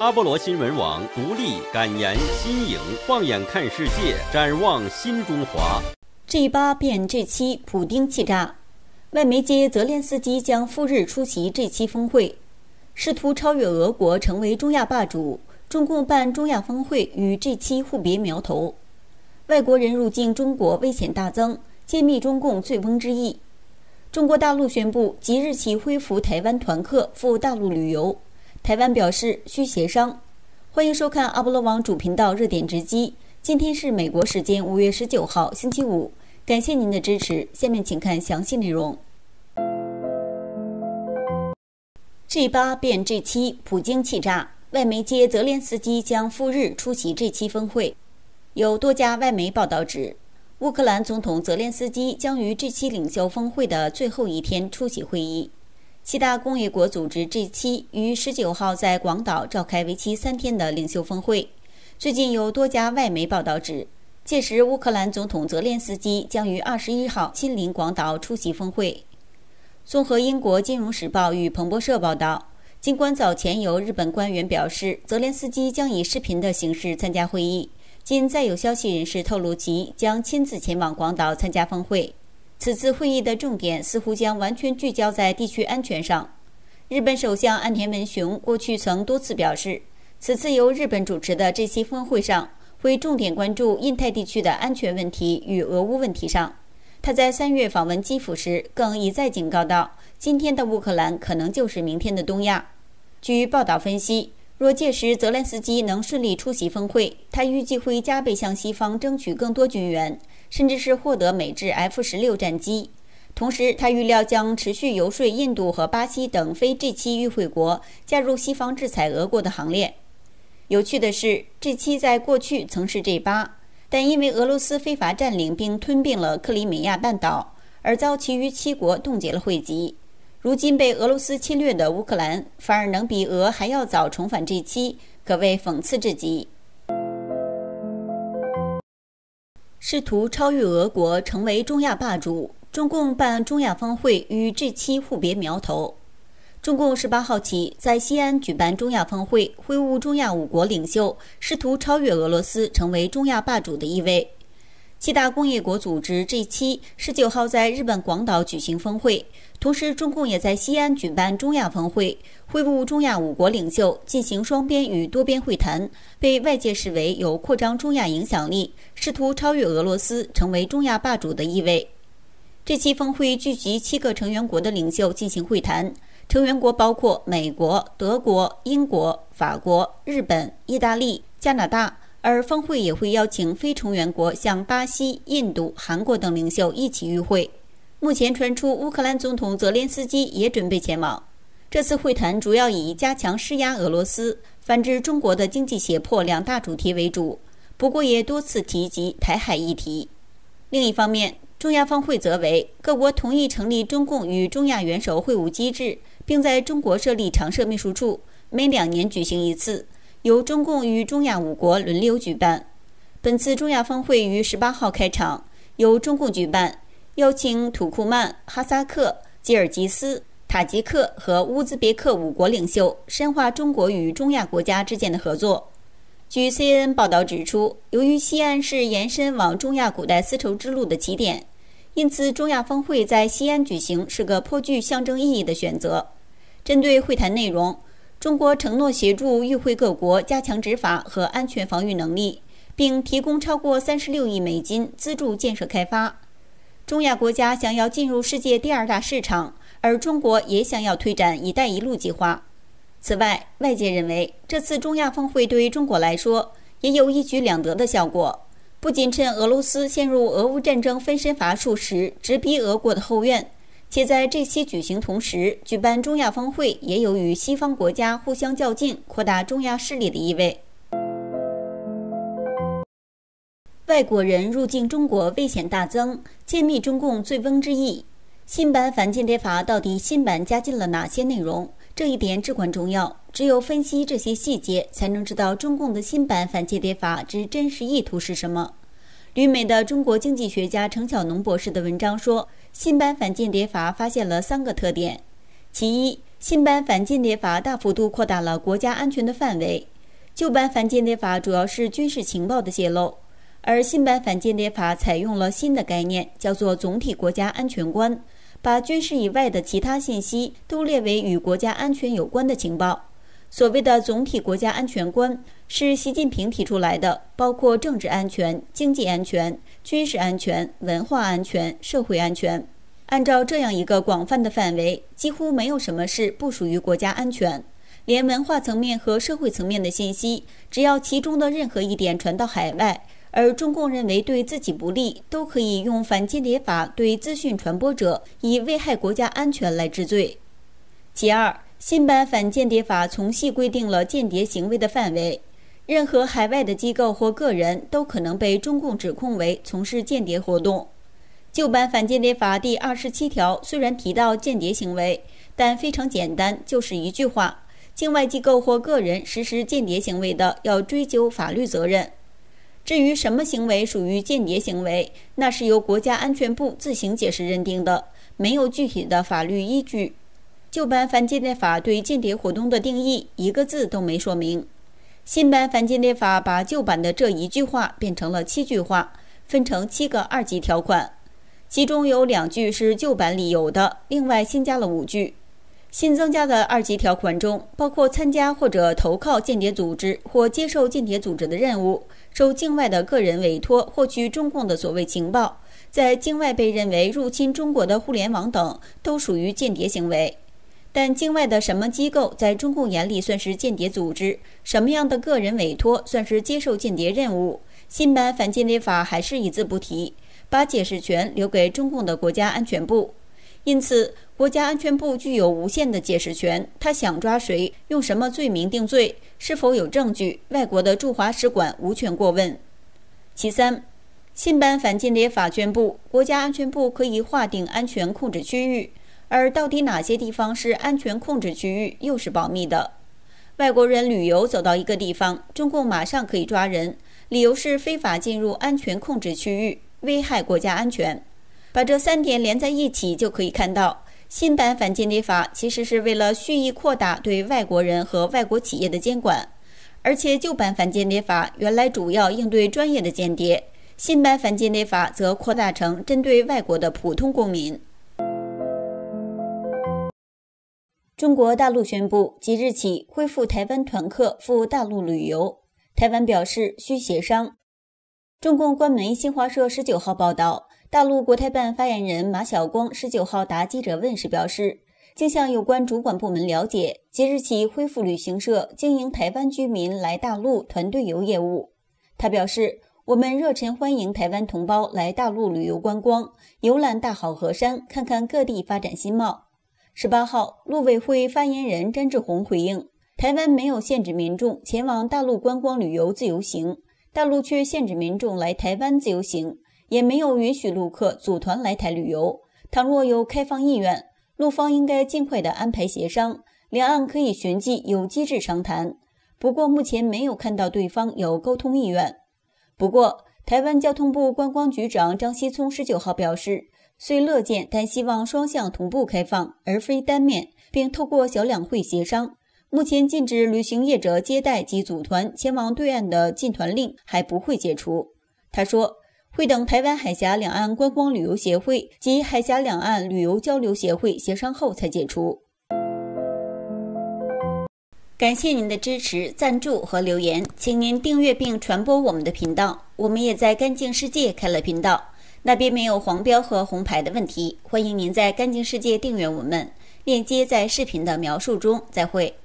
阿波罗新闻网独立感言新颖，放眼看世界，展望新中华。G 八变 G 七，普丁气炸。外媒接泽连斯基将赴日出席 G 七峰会，试图超越俄国成为中亚霸主。中共办中亚峰会与 G 七互别苗头。外国人入境中国危险大增，揭秘中共醉翁之意。中国大陆宣布即日起恢复台湾团客赴大陆旅游。台湾表示需协商。欢迎收看阿波罗网主频道热点直击。今天是美国时间五月十九号，星期五。感谢您的支持，下面请看详细内容。G 八变 G 七，普京气炸。外媒接泽连斯基将赴日出席 G 七峰会。有多家外媒报道指，乌克兰总统泽连斯基将于 G 七领袖峰会的最后一天出席会议。七大工业国组织 G7 于十九号在广岛召开为期三天的领袖峰会。最近有多家外媒报道指，届时乌克兰总统泽连斯基将于二十一号亲临广岛出席峰会。综合英国《金融时报》与彭博社报道，尽管早前由日本官员表示泽连斯基将以视频的形式参加会议，今再有消息人士透露其将亲自前往广岛参加峰会。此次会议的重点似乎将完全聚焦在地区安全上。日本首相岸田文雄过去曾多次表示，此次由日本主持的这些峰会上，会重点关注印太地区的安全问题与俄乌问题上。他在三月访问基辅时，更一再警告道：“今天的乌克兰可能就是明天的东亚。”据报道分析，若届时泽连斯基能顺利出席峰会，他预计会加倍向西方争取更多军援。甚至是获得美制 F-16 战机。同时，他预料将持续游说印度和巴西等非 G7 与会国加入西方制裁俄国的行列。有趣的是，G7 在过去曾是 G8，但因为俄罗斯非法占领并吞并了克里米亚半岛，而遭其余七国冻结了会籍。如今被俄罗斯侵略的乌克兰，反而能比俄还要早重返 G7，可谓讽刺至极。试图超越俄国成为中亚霸主。中共办中亚峰会与 G 期互别苗头。中共十八号起在西安举办中亚峰会，会晤中亚五国领袖，试图超越俄罗斯成为中亚霸主的意味。七大工业国组织 G7 十九号在日本广岛举行峰会，同时中共也在西安举办中亚峰会，会晤中亚五国领袖进行双边与多边会谈，被外界视为有扩张中亚影响力、试图超越俄罗斯成为中亚霸主的意味。这期峰会聚集七个成员国的领袖进行会谈，成员国包括美国、德国、英国、法国、日本、意大利、加拿大。而峰会也会邀请非成员国，像巴西、印度、韩国等领袖一起与会。目前传出乌克兰总统泽连斯基也准备前往。这次会谈主要以加强施压俄罗斯、反制中国的经济胁迫两大主题为主，不过也多次提及台海议题。另一方面，中亚峰会则为各国同意成立中共与中亚元首会晤机制，并在中国设立常设秘书处，每两年举行一次。由中共与中亚五国轮流举办。本次中亚峰会于十八号开场，由中共举办，邀请土库曼、哈萨克、吉尔吉斯、塔吉克和乌兹别克五国领袖，深化中国与中亚国家之间的合作。据 C N n 报道指出，由于西安是延伸往中亚古代丝绸之路的起点，因此中亚峰会在西安举行是个颇具象征意义的选择。针对会谈内容。中国承诺协助与会各国加强执法和安全防御能力，并提供超过三十六亿美金资助建设开发。中亚国家想要进入世界第二大市场，而中国也想要推展“一带一路”计划。此外，外界认为这次中亚峰会对中国来说也有一举两得的效果，不仅趁俄罗斯陷入俄乌战争分身乏术时，直逼俄国的后院。且在这些举行同时，举办中亚峰会也有与西方国家互相较劲、扩大中亚势力的意味。外国人入境中国危险大增，揭秘中共醉翁之意。新版反间谍法到底新版加进了哪些内容？这一点至关重要。只有分析这些细节，才能知道中共的新版反间谍法之真实意图是什么。旅美的中国经济学家程晓农博士的文章说，新版反间谍法发现了三个特点：其一，新版反间谍法大幅度扩大了国家安全的范围；旧版反间谍法主要是军事情报的泄露，而新版反间谍法采用了新的概念，叫做总体国家安全观，把军事以外的其他信息都列为与国家安全有关的情报。所谓的总体国家安全观是习近平提出来的，包括政治安全、经济安全、军事安全、文化安全、社会安全。按照这样一个广泛的范围，几乎没有什么事不属于国家安全。连文化层面和社会层面的信息，只要其中的任何一点传到海外，而中共认为对自己不利，都可以用反间谍法对资讯传播者以危害国家安全来治罪。其二。新版反间谍法从细规定了间谍行为的范围，任何海外的机构或个人都可能被中共指控为从事间谍活动。旧版反间谍法第二十七条虽然提到间谍行为，但非常简单，就是一句话：境外机构或个人实施间谍行为的，要追究法律责任。至于什么行为属于间谍行为，那是由国家安全部自行解释认定的，没有具体的法律依据。旧版反间谍法对间谍活动的定义一个字都没说明，新版反间谍法把旧版的这一句话变成了七句话，分成七个二级条款，其中有两句是旧版里有的，另外新加了五句。新增加的二级条款中，包括参加或者投靠间谍组织或接受间谍组织的任务，受境外的个人委托获取中共的所谓情报，在境外被认为入侵中国的互联网等，都属于间谍行为。但境外的什么机构在中共眼里算是间谍组织？什么样的个人委托算是接受间谍任务？新版反间谍法还是一字不提，把解释权留给中共的国家安全部。因此，国家安全部具有无限的解释权，他想抓谁，用什么罪名定罪，是否有证据，外国的驻华使馆无权过问。其三，新版反间谍法宣布，国家安全部可以划定安全控制区域。而到底哪些地方是安全控制区域又是保密的？外国人旅游走到一个地方，中共马上可以抓人，理由是非法进入安全控制区域，危害国家安全。把这三点连在一起，就可以看到，新版反间谍法其实是为了蓄意扩大对外国人和外国企业的监管。而且旧版反间谍法原来主要应对专业的间谍，新版反间谍法则扩大成针对外国的普通公民。中国大陆宣布即日起恢复台湾团客赴大陆旅游，台湾表示需协商。中共官媒新华社十九号报道，大陆国台办发言人马晓光十九号答记者问时表示，经向有关主管部门了解，即日起恢复旅行社经营台湾居民来大陆团队游业务。他表示，我们热忱欢迎台湾同胞来大陆旅游观光，游览大好河山，看看各地发展新貌。十八号，陆委会发言人詹志宏回应，台湾没有限制民众前往大陆观光旅游自由行，大陆却限制民众来台湾自由行，也没有允许陆客组团来台旅游。倘若有开放意愿，陆方应该尽快的安排协商，两岸可以循迹有机制商谈。不过目前没有看到对方有沟通意愿。不过，台湾交通部观光局长张西聪十九号表示。虽乐见，但希望双向同步开放，而非单面，并透过小两会协商。目前禁止旅行业者接待及组团前往对岸的禁团令还不会解除。他说，会等台湾海峡两岸观光旅游协会及海峡两岸旅游交流协会协商后才解除。感谢您的支持、赞助和留言，请您订阅并传播我们的频道。我们也在干净世界开了频道。那边没有黄标和红牌的问题，欢迎您在《干净世界》订阅我们，链接在视频的描述中。再会。